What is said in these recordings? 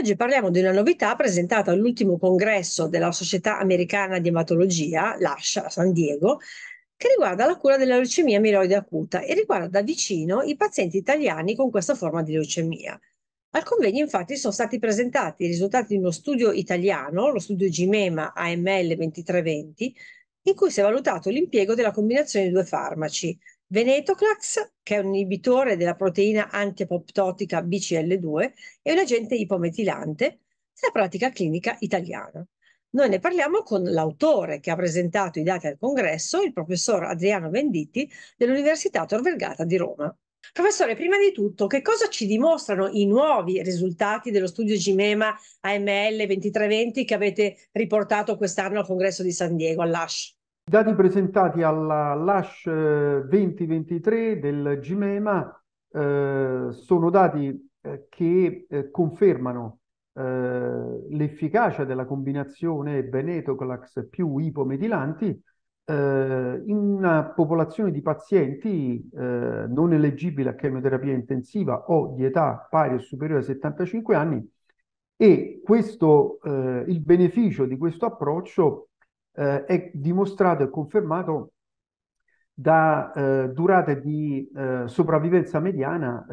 Oggi parliamo di una novità presentata all'ultimo congresso della Società Americana di Ematologia, l'ASHA, a San Diego, che riguarda la cura della leucemia mieloide acuta e riguarda da vicino i pazienti italiani con questa forma di leucemia. Al convegno infatti sono stati presentati i risultati di uno studio italiano, lo studio GIMEMA AML 2320, in cui si è valutato l'impiego della combinazione di due farmaci, Venetoclax, che è un inibitore della proteina antiapoptotica BCL2 e un agente ipometilante nella pratica clinica italiana. Noi ne parliamo con l'autore che ha presentato i dati al congresso, il professor Adriano Venditti dell'Università Tor Vergata di Roma. Professore, prima di tutto, che cosa ci dimostrano i nuovi risultati dello studio Gimema AML 2320 che avete riportato quest'anno al congresso di San Diego all'ASH? dati presentati alla LASH 2023 eh, del GMEMA eh, sono dati eh, che eh, confermano eh, l'efficacia della combinazione Benetoclax più ipomedilanti eh, in una popolazione di pazienti non elegibili a chemioterapia intensiva o di età pari o superiore a 75 anni e questo, il beneficio di questo approccio eh, è dimostrato e confermato da eh, durate di eh, sopravvivenza mediana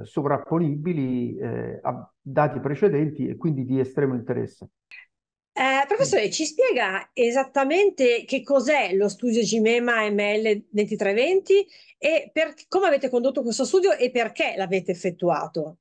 eh, sovrapponibili eh, a dati precedenti e quindi di estremo interesse. Eh, professore, ci spiega esattamente che cos'è lo studio Gimema ML2320 e per, come avete condotto questo studio e perché l'avete effettuato?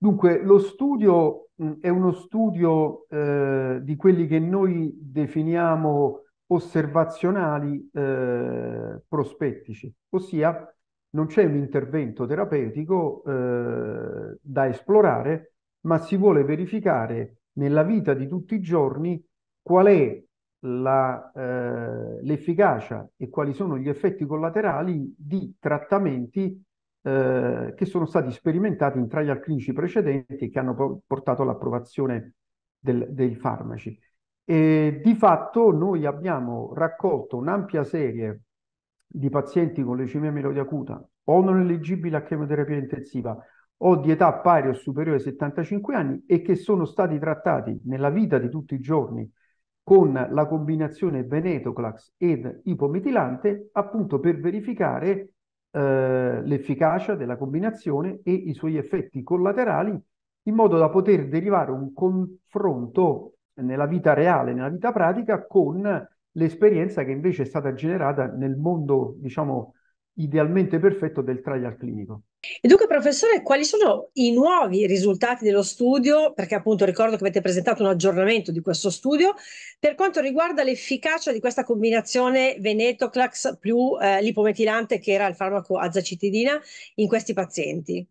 Dunque, lo studio mh, è uno studio eh, di quelli che noi definiamo osservazionali eh, prospettici, ossia non c'è un intervento terapeutico eh, da esplorare, ma si vuole verificare nella vita di tutti i giorni qual è la, eh, l'efficacia e quali sono gli effetti collaterali di trattamenti eh, che sono stati sperimentati in trial clinici precedenti e che hanno portato all'approvazione dei farmaci. E di fatto noi abbiamo raccolto un'ampia serie di pazienti con leucemia melodia acuta o non eleggibili a chemioterapia intensiva o di età pari o superiore ai 75 anni e che sono stati trattati nella vita di tutti i giorni con la combinazione venetoclax ed ipometilante appunto per verificare eh, l'efficacia della combinazione e i suoi effetti collaterali in modo da poter derivare un confronto nella vita reale, nella vita pratica, con l'esperienza che invece è stata generata nel mondo, diciamo, idealmente perfetto del trial clinico. E dunque, professore, quali sono i nuovi risultati dello studio? Perché appunto ricordo che avete presentato un aggiornamento di questo studio per quanto riguarda l'efficacia di questa combinazione venetoclax più eh, lipometilante, che era il farmaco azacitidina, in questi pazienti.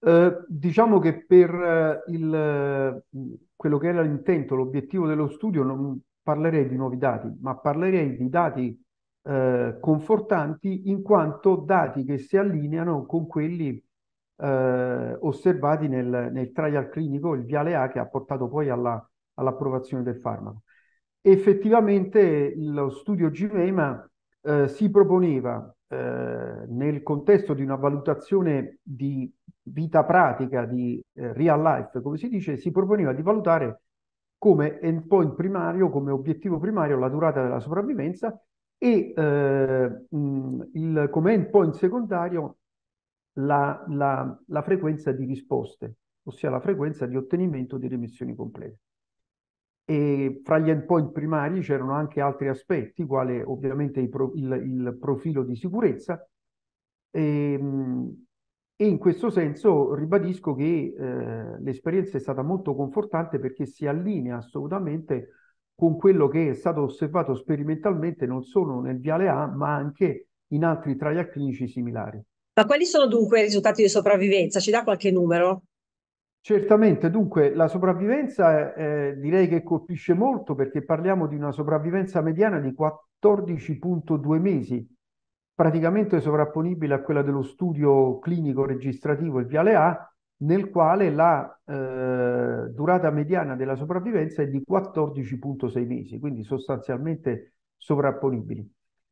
Eh, diciamo che per eh, il, eh, quello che era l'intento, l'obiettivo dello studio, non parlerei di nuovi dati, ma parlerei di dati eh, confortanti in quanto dati che si allineano con quelli eh, osservati nel, nel, trial clinico, il viale A che ha portato poi alla, all'approvazione del farmaco. Effettivamente lo studio GMEMA eh, si proponeva eh, nel contesto di una valutazione di vita pratica, di eh, real life, come si dice, si proponeva di valutare come endpoint primario, come obiettivo primario, la durata della sopravvivenza e eh, il, come endpoint secondario la, la, la, frequenza di risposte, ossia la frequenza di ottenimento delle missioni complete. E fra gli endpoint primari c'erano anche altri aspetti, quale ovviamente il, il profilo di sicurezza, e, e in questo senso ribadisco che eh, l'esperienza è stata molto confortante perché si allinea assolutamente con quello che è stato osservato sperimentalmente non solo nel Viale A, ma anche in altri trial clinici similari. Ma quali sono dunque i risultati di sopravvivenza? Ci dà qualche numero? Certamente, dunque la sopravvivenza eh, direi che colpisce molto perché parliamo di una sopravvivenza mediana di 14.2 mesi, praticamente sovrapponibile a quella dello studio clinico registrativo, il Viale A, nel quale la eh, durata mediana della sopravvivenza è di 14.6 mesi, quindi sostanzialmente sovrapponibili.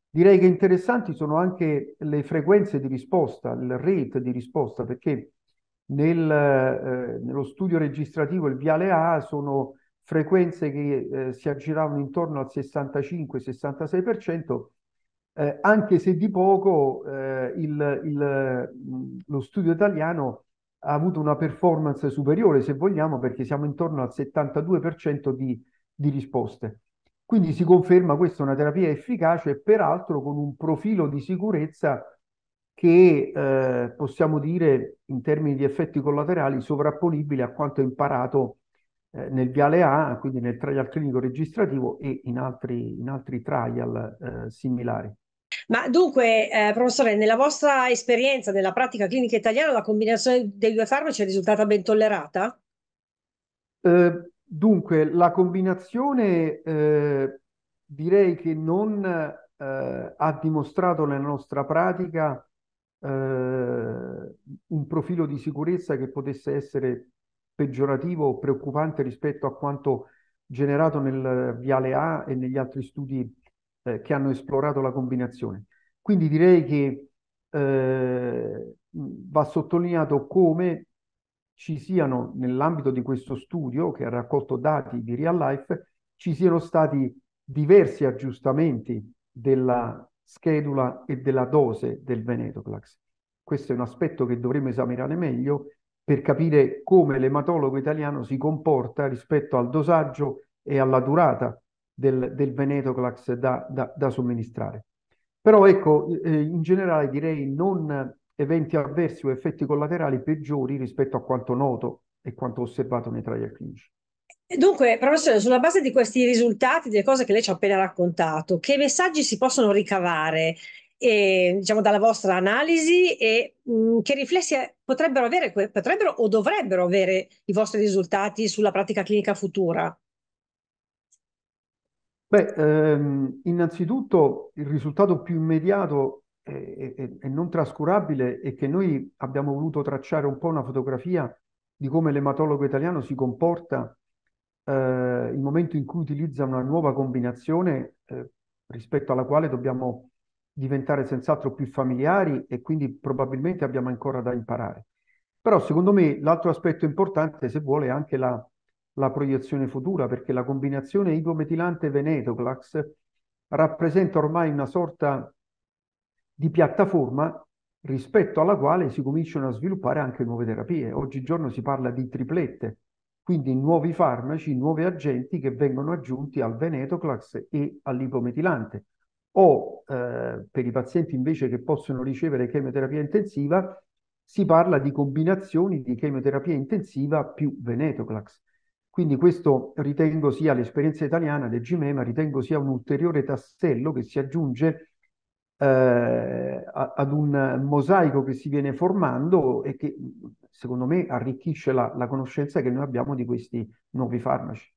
Direi che interessanti sono anche le frequenze di risposta, il rate di risposta, perché nel, eh, nello studio registrativo il viale A sono frequenze che eh, si aggiravano intorno al 65-66%, eh, anche se di poco eh, il, il, lo studio italiano ha avuto una performance superiore, se vogliamo, perché siamo intorno al 72% di, di risposte. Quindi si conferma questa è una terapia efficace peraltro con un profilo di sicurezza che eh, possiamo dire in termini di effetti collaterali sovrapponibile a quanto imparato eh, nel viale A, quindi nel trial clinico registrativo e in altri, in altri trial eh, similari. Ma dunque, eh, professore, nella vostra esperienza nella pratica clinica italiana la combinazione dei due farmaci è risultata ben tollerata? Eh, dunque, la combinazione eh, direi che non eh, ha dimostrato nella nostra pratica eh, un profilo di sicurezza che potesse essere peggiorativo o preoccupante rispetto a quanto generato nel Viale A e negli altri studi eh, che hanno esplorato la combinazione. Quindi direi che eh, va sottolineato come ci siano nell'ambito di questo studio che ha raccolto dati di real life, ci siano stati diversi aggiustamenti della schedula e della dose del venetoclax. Questo è un aspetto che dovremmo esaminare meglio per capire come l'ematologo italiano si comporta rispetto al dosaggio e alla durata del, del Venetoclax da, da, da, somministrare. Però ecco, eh, in generale direi non eventi avversi o effetti collaterali peggiori rispetto a quanto noto e quanto osservato nei trial clinici. Dunque, professore, sulla base di questi risultati, delle cose che lei ci ha appena raccontato, che messaggi si possono ricavare eh, diciamo, dalla vostra analisi e mh, mm, che riflessi potrebbero avere, potrebbero o dovrebbero avere i vostri risultati sulla pratica clinica futura? Beh, ehm, innanzitutto il risultato più immediato e, non trascurabile è che noi abbiamo voluto tracciare un po' una fotografia di come l'ematologo italiano si comporta eh, il momento in cui utilizza una nuova combinazione eh, rispetto alla quale dobbiamo diventare senz'altro più familiari e quindi probabilmente abbiamo ancora da imparare. Però secondo me l'altro aspetto importante, se vuole, è anche la la proiezione futura perché la combinazione idometilante venetoclax rappresenta ormai una sorta di piattaforma rispetto alla quale si cominciano a sviluppare anche nuove terapie. Oggigiorno si parla di triplette, quindi nuovi farmaci, nuovi agenti che vengono aggiunti al venetoclax e all'ipometilante. O eh, per i pazienti invece che possono ricevere chemioterapia intensiva, si parla di combinazioni di chemioterapia intensiva più venetoclax. Quindi questo ritengo sia l'esperienza italiana del GME, ma ritengo sia un ulteriore tassello che si aggiunge eh, ad un mosaico che si viene formando e che secondo me arricchisce la, la conoscenza che noi abbiamo di questi nuovi farmaci.